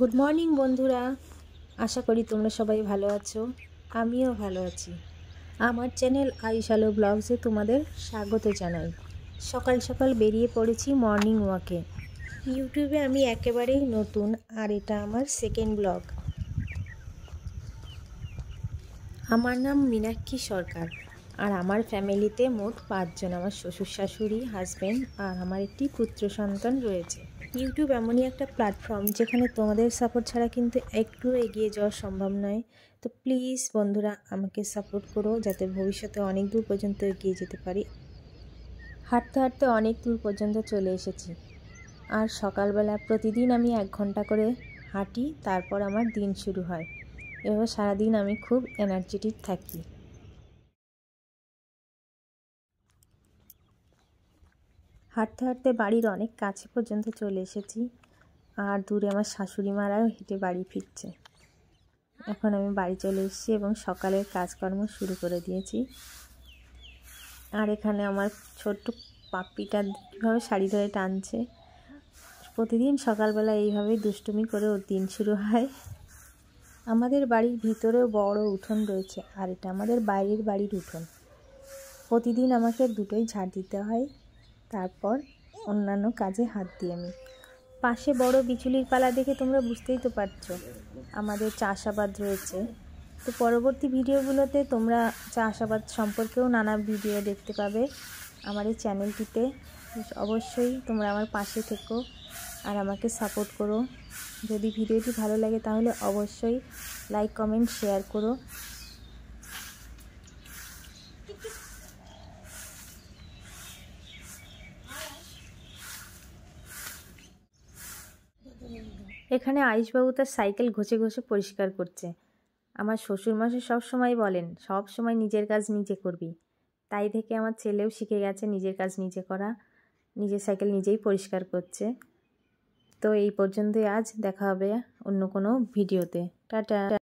good morning বন্ধুরা আশা করি তোমরা সবাই ভালো আছো আমিও ভালো আছি আমার চ্যানেল আইশালো ব্লগসে তোমাদের স্বাগত জানাই সকাল সকাল বেরিয়ে পড়েছি মর্নিং ওয়াকে ইউটিউবে আমি একেবারেই নতুন আর এটা আমার সেকেন্ড ব্লগ আমার নাম মিনাক্ষী সরকার আর আমার ফ্যামিলিতে মোট পাঁচজন আমার শ্বশুর শাশুড়ি হাজব্যান্ড আর আমার একটি পুত্র সন্তান রয়েছে ইউটিউব এমনই একটা প্ল্যাটফর্ম যেখানে তোমাদের সাপোর্ট ছাড়া কিন্তু একটু এগিয়ে যাওয়া সম্ভব নয় তো প্লিজ বন্ধুরা আমাকে সাপোর্ট করো যাতে ভবিষ্যতে অনেক দূর পর্যন্ত এগিয়ে যেতে পারি হাঁটতে হাঁটতে অনেক দূর পর্যন্ত চলে এসেছি আর সকালবেলা প্রতিদিন আমি এক ঘন্টা করে হাঁটি তারপর আমার দিন শুরু হয় এবার সারাদিন আমি খুব এনার্জেটিক থাকি হাঁটতে হাঁটতে বাড়ির অনেক কাছে পর্যন্ত চলে এসেছি আর দূরে আমার শাশুড়ি মারাও হেঁটে বাড়ি ফিরছে এখন আমি বাড়ি চলে এসেছি এবং সকালের কাজকর্ম শুরু করে দিয়েছি আর এখানে আমার ছোট্ট পাপ্পিটা কীভাবে শাড়ি ধরে টানছে প্রতিদিন সকালবেলা এইভাবেই দুষ্টুমি করে ওর দিন শুরু হয় আমাদের বাড়ির ভিতরেও বড় উঠোন রয়েছে আর এটা আমাদের বাইরের বাড়ির উঠোন প্রতিদিন আমাকে দুটোই ঝাড় দিতে হয় তারপর অন্যান্য কাজে হাত দিই আমি পাশে বড় বিচুলির পালা দেখে তোমরা বুঝতেই তো পারছো আমাদের চাষাবাদ রয়েছে তো পরবর্তী ভিডিওগুলোতে তোমরা চাষাবাদ সম্পর্কেও নানা ভিডিও দেখতে পাবে আমার এই চ্যানেলটিতে অবশ্যই তোমরা আমার পাশে থেকো আর আমাকে সাপোর্ট করো যদি ভিডিওটি ভালো লাগে তাহলে অবশ্যই লাইক কমেন্ট শেয়ার করো এখানে আয়ুষবাবু তার সাইকেল ঘষে ঘষে পরিষ্কার করছে আমার শ্বশুরমাসে সব সময় বলেন সব সময় নিজের কাজ নিজে করবি তাই থেকে আমার ছেলেও শিখে গেছে নিজের কাজ নিজে করা নিজের সাইকেল নিজেই পরিষ্কার করছে তো এই পর্যন্তই আজ দেখা হবে অন্য কোনো ভিডিওতে টাটা